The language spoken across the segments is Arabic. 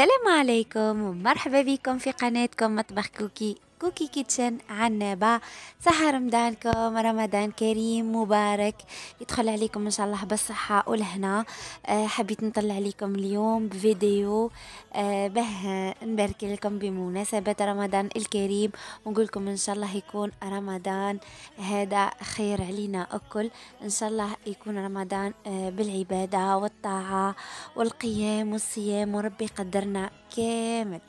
السلام عليكم ومرحبا بكم في قناتكم مطبخ كوكي كوكي كيتشن عنابة صحة رمضانكم رمضان كريم مبارك يدخل عليكم ان شاء الله بالصحة والهنا آه، حبيت نطلع عليكم اليوم بفيديو باه نبارك لكم بمناسبة رمضان الكريم ونقول لكم ان شاء الله يكون رمضان هذا خير علينا الكل ان شاء الله يكون رمضان آه، بالعبادة والطاعة والقيام والصيام وربي يقدرنا كامل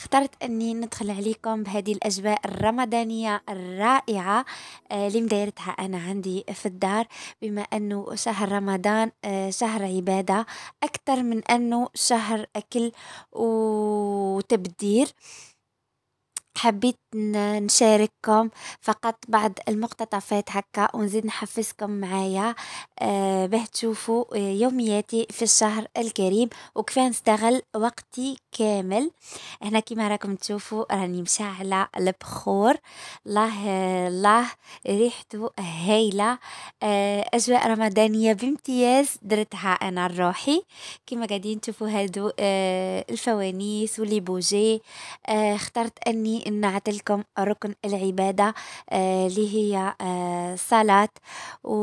اخترت اني ندخل عليكم بهذه الاجواء الرمضانيه الرائعه آه، اللي مدايرتها انا عندي في الدار بما انه شهر رمضان آه، شهر عباده اكثر من انه شهر اكل وتبذير حبيت نشارككم فقط بعض المقتطفات هكا ونزيد نحفزكم معايا آه، باه تشوفوا آه، يومياتي في الشهر الكريم وكيف نستغل وقتي كامل هنا كيما راكم تشوفوا راني مشعله البخور الله الله ريحته هايله آه، اجواء رمضانيه بامتياز درتها انا لروحي كيما قاعدين تشوفوا هادو الفوانيس واللي بوجي اخترت اني نعتل لكم ركن العبادة آه، اللي هي آه، صلاة و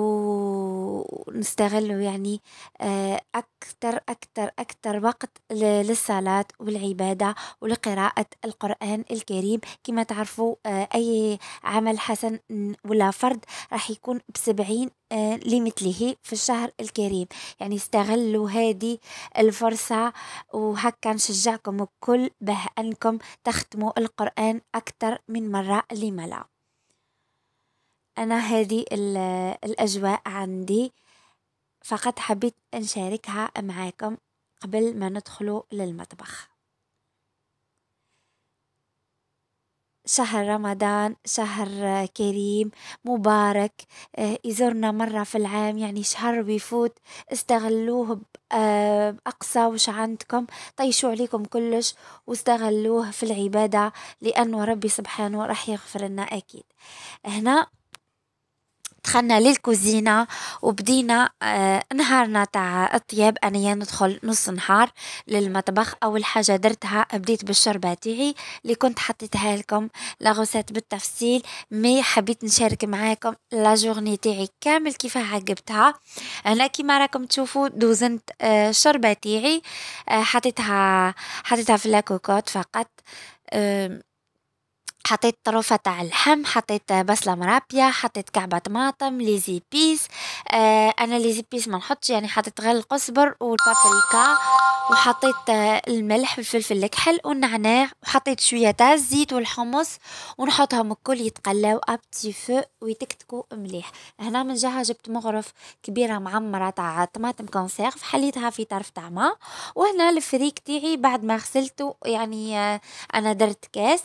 ونستغله يعني آه، أكثر أكثر أكثر وقت للصلاة والعبادة ولقراءة القرآن الكريم كما تعرفوا آه، أي عمل حسن ولا فرد راح يكون بسبعين آه، لمثله في الشهر الكريم يعني استغلوا هذه الفرصة وهكا نشجعكم الكل به أنكم تختموا القرآن أكثر من مرة لملا أنا هذه الأجواء عندي فقط حبيت نشاركها معاكم قبل ما ندخلوا للمطبخ شهر رمضان شهر كريم مبارك آه، يزورنا مرة في العام يعني شهر بيفوت استغلوه بأقصى آه، وش عندكم طيشوا عليكم كلش واستغلوه في العبادة لأنه ربي سبحانه راح يغفر لنا أكيد هنا دخلنا للكوزينة وبدينا آه، نهارنا تاع الطياب أنايا ندخل نص نهار للمطبخ أول حاجة درتها بديت بالشربة تاعي اللي كنت حطيتها لكم لاغوسات بالتفصيل مي حبيت نشارك معاكم لا جورني تاعي كامل كيفاه عقبتها انا كيما راكم تشوفوا دوزنت الشربة آه، تاعي آه، حطيتها حطيتها في لاكوكوت فقط حطيت طرفة تاع اللحم حطيت بصلة مربية حطيت كعبة طماطم زيبيس آه أنا زيبيس ما نحطش يعني حطيت غير القزبر والبابريكا وحطيت آه، الملح والفلفل الكحل والنعناع وحطيت شوية تاع الزيت والحمص ونحطهم الكل يتقلاو ابتي فو ويتكتكو مليح هنا من جهة جبت مغرف كبيرة معمرة تاع طماطم كونسيرف حليتها في طرف تاع ماء وهنا الفريك تاعي بعد ما غسلته يعني آه، انا درت كاس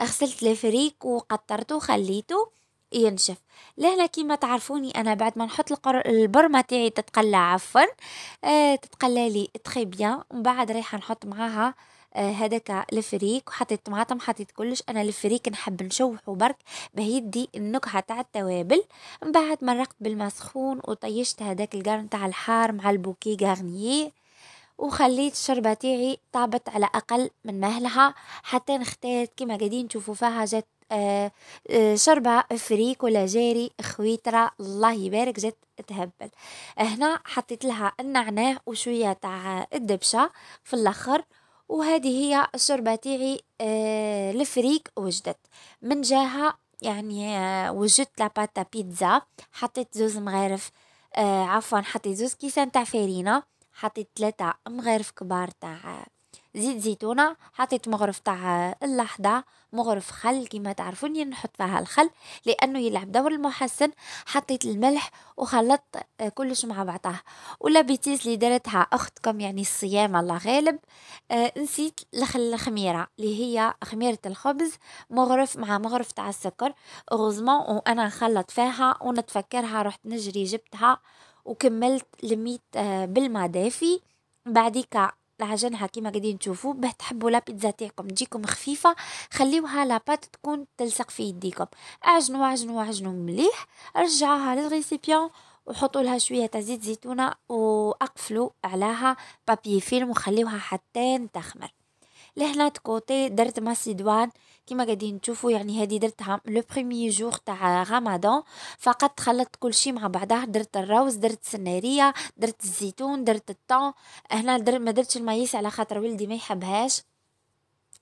غسلت الفريك وقطرته وخليته ينشف لهنا كيما تعرفوني انا بعد ما نحط القر... البرمه تاعي تتقلى عفوا آه تتقلى لي تري بيان من بعد رايحه نحط معاها آه هذاك الفريك وحطيت طماطم حطيت كلش انا الفريك نحب نشوحه برك باه يدي النكهه تاع التوابل من بعد مرقت بالماء سخون وطيشت هذاك القرن تاع الحار مع البوكي غارنيي وخليت الشربة تاعي طابت على أقل من مهلها حتى نختارت كما قاعدين تشوفوا فيها جات آه، آه، شربة فريك ولا جاري خويترة الله يبارك جات تهبل هنا حطيت لها النعناع وشوية تاع الدبشة في الاخر وهذه هي الشربة تاعي آه الفريك وجدت من جهة يعني آه، وجدت لاباتا بيتزا حطيت زوز مغارف عفوا حطيت زوز كيسان تاع فارينه حطيت ثلاثة مغارف كبار تاع زيت زيتونه حطيت مغرف تاع اللحظه مغرف خل كيما تعرفوني نحط فيها الخل لانه يلعب دور المحسن حطيت الملح وخلطت آه، كلش مع بعضه بيتيز اللي دارتها اختكم يعني الصيام الله غالب آه نسيت الخميره اللي هي خميره الخبز مغرف مع مغرف تاع السكر غزمون وانا نخلط فيها ونتفكرها رحت نجري جبتها وكملت لميت آه، بالماء دافي بعديك العجنها كيما قاعدين تشوفوا باه تحبوا لا بيتزا تاعكم تجيكم خفيفه خليوها لا بات تكون تلصق في يديكم اعجنوا اعجنوا اعجنوا مليح رجعوها للريسيبيون وحطوا لها شويه تاع زيت زيتونه واقفلوا عليها بابي فيلم وخليوها حتى تخمر لهنا تكوتي درت ماسيدوان كما قاعدين تشوفوا يعني هذه درتها لو بريمي جور تاع رمضان فقط خلطت كل شيء مع بعضه درت الروز درت السناريه درت الزيتون درت الطون هنا درت ما درتش المايس على خاطر ولدي ما يحبهاش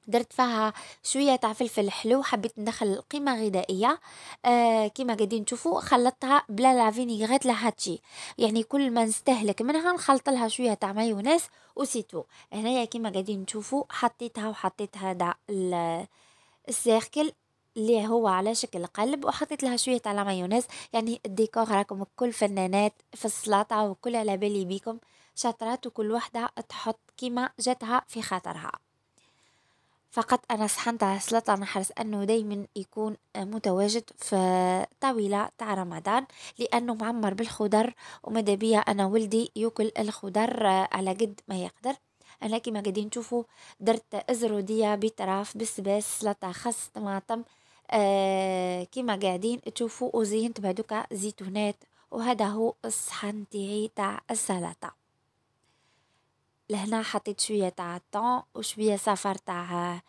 درت فيها شويه تاع فلفل حلو حبيت ندخل قيمه غذائيه آه كيما قاعدين تشوفوا خلطتها بلا لا فينيغريت لا هاتشي يعني كل ما نستهلك منها نخلط لها شويه تاع مايونيز وسيتو هنايا كيما قاعدين تشوفوا حطيتها وحطيت هذا السيركل اللي هو على شكل قلب وحطيت لها شويه تاع مايونيز يعني الديكور راكم كل فنانات في السلطه وكل على بالي بيكم شاطرات وكل وحده تحط كيما جاتها في خاطرها فقط أنا صحنت على السلطة نحرص أنه دايما يكون متواجد في طاولة تاع رمضان لأنه معمر بالخضر وماذا بيا أنا ولدي يأكل الخضر على قد ما يقدر أنا كما قاعدين تشوفوا درت أزرودية بطراف بسباس سلطة خس طماطم آه كما قاعدين تشوفوا وزينت بهذوك زيتونات وهذا هو الصحن تاعي تاع السلطه لهنا حطيت شوية تاع الطون وشوية صفر تاع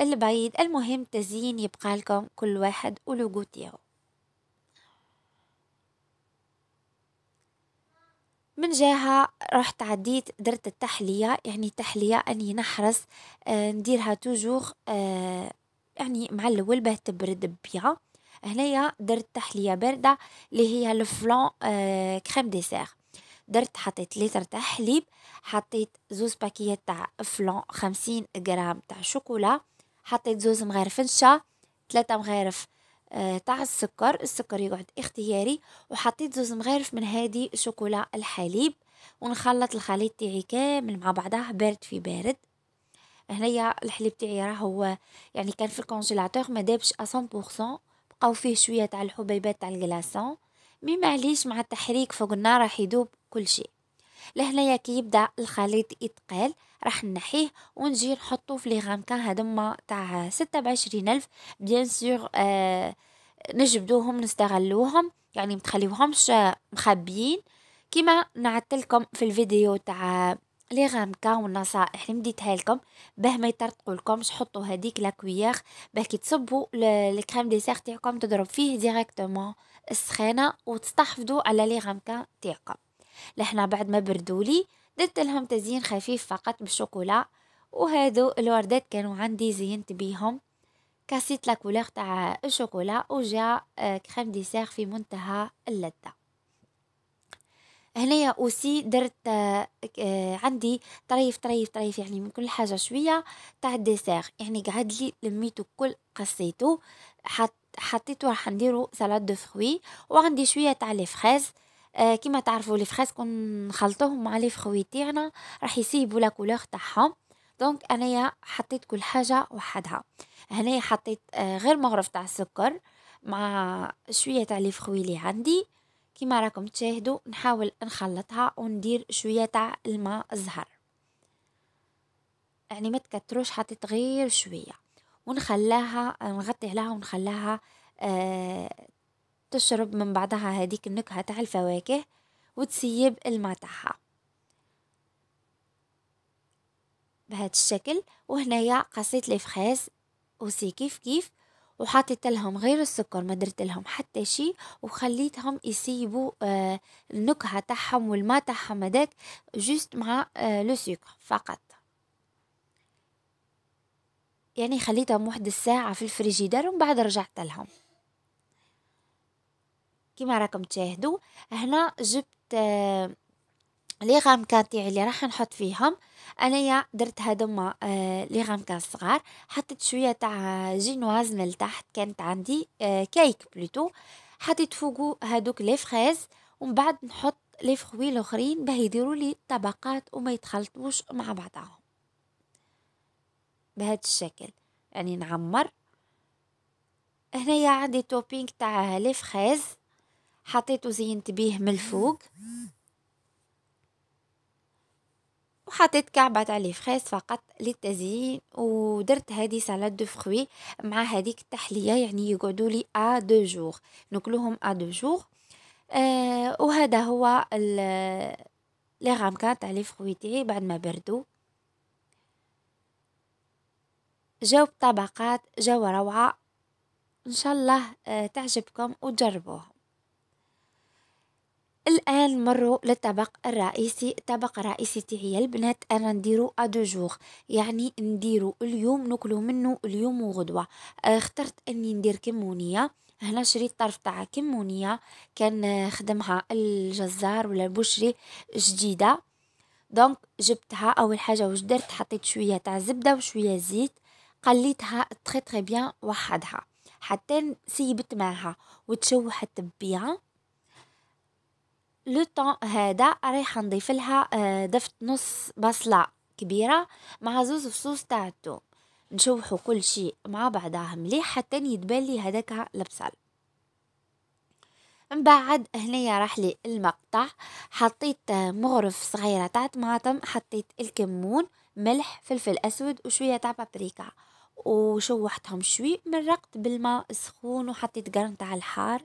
البيض المهم تزيين يبقى لكم كل واحد ولوغو تاعو من جهة رحت عديت درت التحلية يعني التحلية أني نحرس آه، نديرها توجور آه، يعني مع الأول باه تبرد بيان هنايا درت تحلية باردة اللي هي الفلون كريم ديسير درت حطيت لتر تاع حليب حطيت زوز باكيات تاع فلون خمسين غرام تاع شوكولا حطيت زوز مغارف نشا ثلاثة مغارف آه، تاع السكر السكر يقعد اختياري وحطيت زوز مغارف من هذه شوكولا الحليب ونخلط الخليط تاعي كامل مع بعضه بارد في بارد هنايا الحليب تاعي راهو يعني كان في الكونجيلاتور ما دابش 100% بقاو فيه شويه تاع الحبيبات تاع الكلاصون مي معليش مع التحريك فوق النار راح يذوب كل شيء لهنايا كي يبدا الخليط يتقال راح نحيه ونجي نحطو في لي غامكان هذوما تاع ستة بعشرين الف بيان سور آه نجبدوهم نستغلوهم يعني متخليوهمش مخبيين كيما نعتلكم في الفيديو تاع لي غامكا والنصائح اللي مديتها لكم باه ما يطرطقوا لكمش حطوا هذيك لاكوياغ باه كي تصبوا الكريم ديسير تاعكم تضرب فيه ديريكتومون السخانه وتستحفظوا على لي غامكا تاعكم لحنا بعد ما بردولي درت لهم تزيين خفيف فقط بالشوكولا وهادو الوردات كانوا عندي زينت بيهم كاسيت لا كولور تاع الشوكولا وجا كريم آه، ديسير في منتهى اللذه هنايا اوسي درت آه، آه، عندي طريف طريف طريف يعني من كل حاجه شويه تاع الديسير يعني قعد لي لميتو كل قصيتو حط حطيت راح نديرو سلاد دو فروي وعندي شويه تاع لي فريز آه كيما تعرفوا لي فريز كون نخلطوهم مع لي فروي تاعنا راح يسيبوا لا كولور تاعهم دونك انايا حطيت كل حاجه وحدها هنايا حطيت آه غير مغرف تاع السكر مع شويه تاع لي فروي اللي عندي كيما راكم تشاهدوا نحاول نخلطها وندير شويه تاع الماء الزهر يعني ما تكتروش حطيت غير شويه ونخلاها نغطي لها ونخلاها آه، تشرب من بعدها هذيك النكهة تاع الفواكه وتسيب الماء تاعها بهذا الشكل وهنايا قصيت لي فخاز وسي كيف كيف وحطيت لهم غير السكر ما درت لهم حتى شيء وخليتهم يسيبوا آه، النكهه تاعهم والماء تاعهم هذاك جوست مع آه، لو سكر فقط يعني خليتهم واحد الساعة في الفريجيدار ومن بعد رجعت لهم كما راكم تشاهدوا هنا جبت آه، لي غام كان تاعي اللي راح نحط فيهم انايا درت هادوما آه، لي غام كان صغار حطيت شويه تاع جينواز من التحت كانت عندي آه، كيك بلوتو حطيت فوقو هادوك لي فريز ومن بعد نحط لي فخوي الاخرين باه يديروا لي طبقات وما يتخلطوش مع بعضهم بهذا الشكل يعني نعمر هنايا عندي توبينغ تاع لي فخيز حطيته زينت بيه من الفوق وحطيت كعبة تاع لي فخيز فقط للتزيين ودرت هذه سالاد دو فروي مع هذيك التحليه يعني يقعدوا لي ا دو جوغ ناكلوهم ا دو جوغ وهذا هو لي غامكان تاع لي فروي تاعي بعد ما بردوا جو بطبقات جو روعة إن شاء الله آه، تعجبكم وتجربوه الآن مروا للطبق الرئيسي الطبق الرئيسي تاعي البنات أنا نديرو أدو جوغ يعني نديرو اليوم نكلو منه اليوم وغدوة آه، اخترت أني ندير كمونية هنا شريت طرف تاع كمونية كان آه، خدمها الجزار ولا البشري جديدة دونك جبتها اول حاجه وش درت حطيت شويه تاع زبده وشويه زيت قليتها تخي تخي بيان وحدها حتى سيبت معها وتشوحت بيان لو طون هذا رايح نضيف لها آه، دفت نص بصله كبيره مع زوز فصوص تاع الثوم نشوحوا كل شيء مع بعضها مليح حتى يتبان لي هذاك البصل من بعد هنايا راح لي المقطع حطيت آه، مغرف صغيره تاع طماطم حطيت الكمون ملح فلفل اسود وشويه تاع بابريكا وشوحتهم شوي مرقت بالماء سخون وحطيت قرن تاع الحار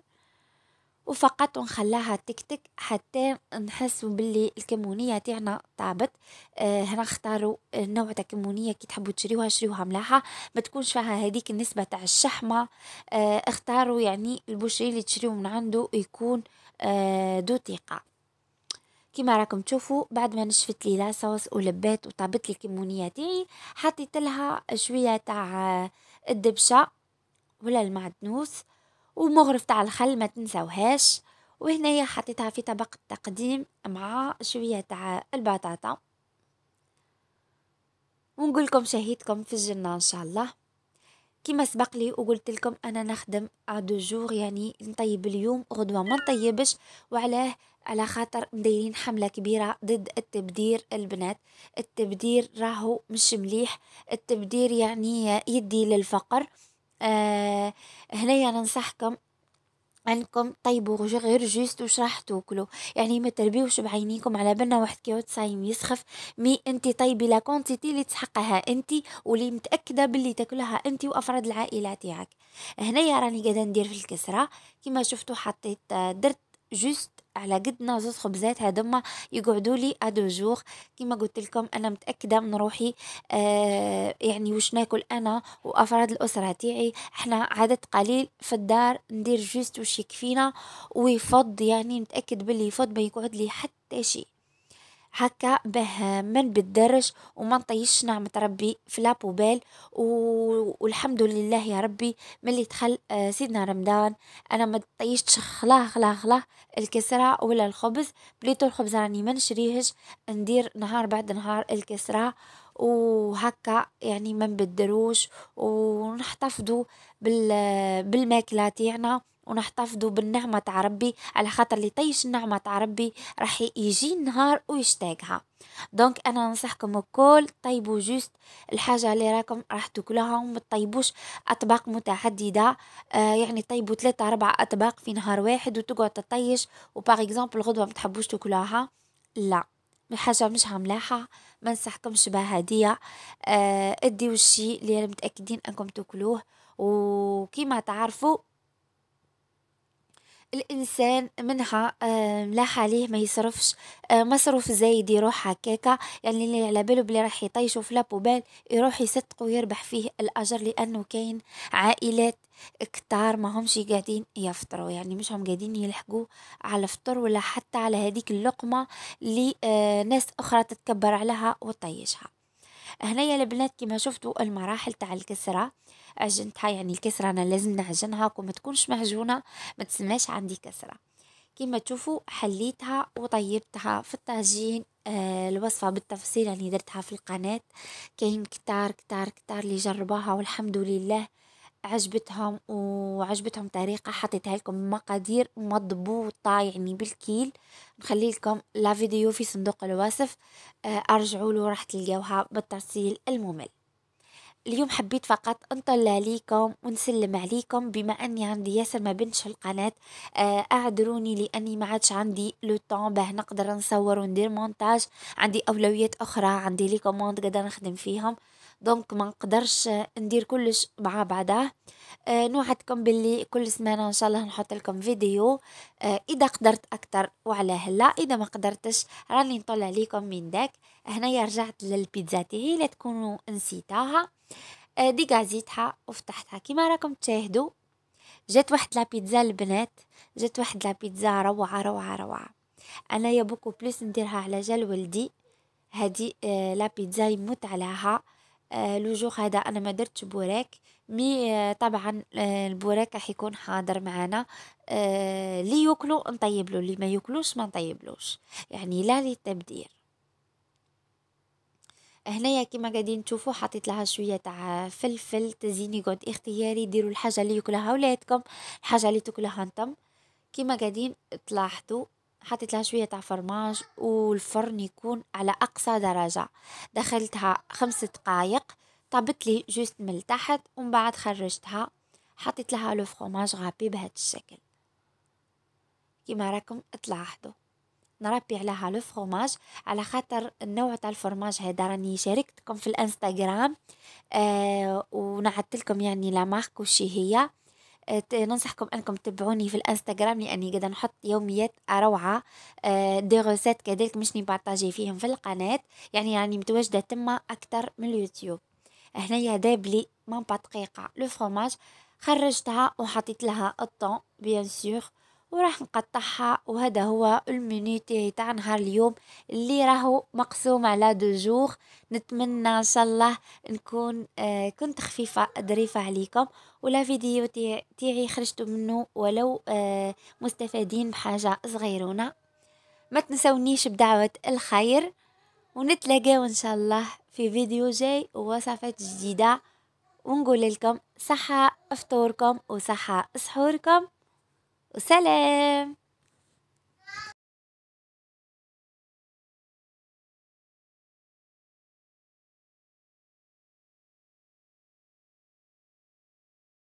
وفقط ونخلاها تكتك حتى نحس باللي الكمونية تاعنا طابت آه هنا اختاروا نوع تاع كمونية كي تحبوا تشريوها شريوها ملاحة ما تكونش فيها هذيك النسبة تاع الشحمة آه اختاروا يعني البوشري اللي تشريوه من عنده يكون آه دو ثقة كيما راكم تشوفوا بعد ما نشفت لي لاصوص ولبات وطابت لي الكمونيه تاعي يعني حطيت لها شويه تاع آه، الدبشه ولا المعدنوس ومغرف تاع الخل ما تنساوهاش وهنايا حطيتها في طبق التقديم مع شويه تاع البطاطا ونقول لكم شهيتكم في الجنه ان شاء الله كما سبق لي وقلت لكم انا نخدم دو جور يعني نطيب اليوم غدوه ما نطيبش وعلاه على خاطر مديرين حملة كبيرة ضد التبدير البنات التبدير راهو مش مليح التبدير يعني يدي للفقر آه هنا ننصحكم انكم طيبوا غير جيست وش راح تاكلوا يعني ما تربيوش بعينيكم على بالنا واحد كيوت صايم يسخف مي انت طيبي لا كونتيتي اللي تحقها انت واللي متاكده باللي تاكلها انت وافراد العائله تاعك هنايا راني قاعده ندير في الكسره كما شفتوا حطيت آه، درت جوست على قدنا زوز خبزات هذوما يقعدوا لي ادو جور كيما قلت لكم انا متاكده من روحي آه يعني واش ناكل انا وافراد الاسره تاعي احنا عدد قليل في الدار ندير جوست وش يكفينا ويفض يعني نتاكد باللي يفض ما يقعد لي حتى شي هكا باه من بالدرج وما نطيش نعمة ربي في لابوبال والحمد لله يا ربي ملي دخل آه، سيدنا رمضان انا ما طيشتش خلاه خلاه خلاه الكسرة ولا الخبز بليتو الخبز راني ما نشريهش ندير نهار بعد نهار الكسرة وهكا يعني ما نبدروش ونحتفظوا بالماكله تاعنا ونحتفظوا بالنعمة تاع ربي على خاطر اللي طيش النعمة تاع ربي راح يجي نهار ويشتاقها دونك انا ننصحكم الكل طيبوا جوست الحاجة اللي راكم راح تاكلوها وما تطيبوش اطباق متعددة آه يعني طيبوا ثلاثة اربعة اطباق في نهار واحد وتقعد تطيش وباغ اكزومبل غدوة ما تحبوش تاكلوها لا حاجة مش هملاحة ما ننصحكمش بها هدية آه اديو الشيء اللي متأكدين انكم تاكلوه وكما تعرفوا الانسان منها ملاح عليه ما يصرفش آه، مصروف زايد يروح هكاكا يعني اللي على باله بلي راح يطيشو في لابوبال يروح يصدق ويربح فيه الاجر لانه كاين عائلات كتار ما همش قاعدين يفطروا يعني مش هم قاعدين يلحقوا على الفطر ولا حتى على هذيك اللقمه اللي آه، ناس اخرى تتكبر عليها وتطيشها هنايا البنات كما شفتوا المراحل تاع الكسره عجنتها يعني الكسرة أنا لازم نعجنها وما تكونش معجونة ما تسماش عندي كسرة كما تشوفوا حليتها وطيبتها في الطاجين آه، الوصفة بالتفصيل يعني درتها في القناة كاين كتار كتار كتار اللي جربوها والحمد لله عجبتهم وعجبتهم طريقه حطيتها لكم مقادير مضبوطه يعني بالكيل نخلي لكم لا فيديو في صندوق الوصف آه، ارجعوا له راح تلقاوها بالتفصيل الممل اليوم حبيت فقط أنطل عليكم ونسلم عليكم بما أني عندي ياسر ما بنتش القناة آه، أعذروني لأني ما عادش عندي لو طون باه نقدر نصور وندير مونتاج عندي أولويات أخرى عندي لي كوموند قدر نخدم فيهم دونك ما نقدرش ندير كلش مع بعضه آه نوعدكم باللي كل سمانه ان شاء الله نحط لكم فيديو آه اذا قدرت اكثر وعلى هلا اذا ما قدرتش راني نطلع لكم من داك هنايا رجعت للبيتزاتي لا تكونوا نسيتاها آه ديغازيتها وفتحتها كيما راكم تشاهدوا جات واحد لابيتزا البنات جات واحد لابيتزا روعه روعه روعه انا يا بوكو بليس نديرها على جال ولدي هادي آه لابيتزا يموت عليها آه لو جوغ هذا انا ما درتش بوراك مي آه، طبعا آه، البوراك راح يكون حاضر معانا اللي آه، لي ياكلو نطيبلو اللي ما ياكلوش ما نطيبلوش يعني لا للتبدير هنايا كيما قاعدين تشوفوا حطيت لها شويه تاع فلفل تزيني يقعد اختياري ديروا الحاجه اللي ياكلها ولادكم الحاجه اللي تاكلها انتم كيما قاعدين تلاحظوا حطيت لها شوية تاع فرماج والفرن يكون على أقصى درجة دخلتها خمس دقايق طابت لي جوست من تحت ومن بعد خرجتها حطيت لها لو فرماج غابي بهذا الشكل كيما راكم تلاحظوا نربي عليها لو فرماج على خاطر النوع تاع الفرماج هذا راني شاركتكم في الانستغرام آه ونعدت لكم يعني لا مارك وشي هي ننصحكم انكم تتبعوني في الانستغرام لاني قاعده نحط يوميات روعه آه، دي روسيت كذلك مش نبارطاجي فيهم في القناه يعني راني يعني متواجده تما اكثر من اليوتيوب هنايا داب لي من دقيقه لو فروماج خرجتها وحطيت لها الطون بيان سور وراح نقطعها وهذا هو المينيتي تاع نهار اليوم اللي راهو مقسوم على دو جوغ نتمنى ان شاء الله نكون آه كنت خفيفه ظريفه عليكم ولا فيديو تاعي خرجتوا منه ولو آه مستفادين بحاجه صغيرونه ما تنسونيش بدعوه الخير ونتلاقاو ان شاء الله في فيديو جاي ووصفات جديده ونقول لكم صحة فطوركم وصحة سحوركم وسلام